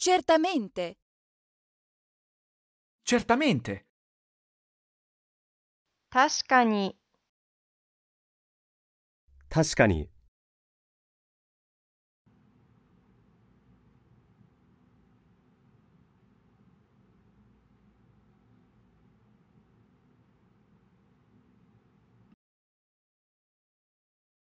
Certamente. Certamente. 確かに確かに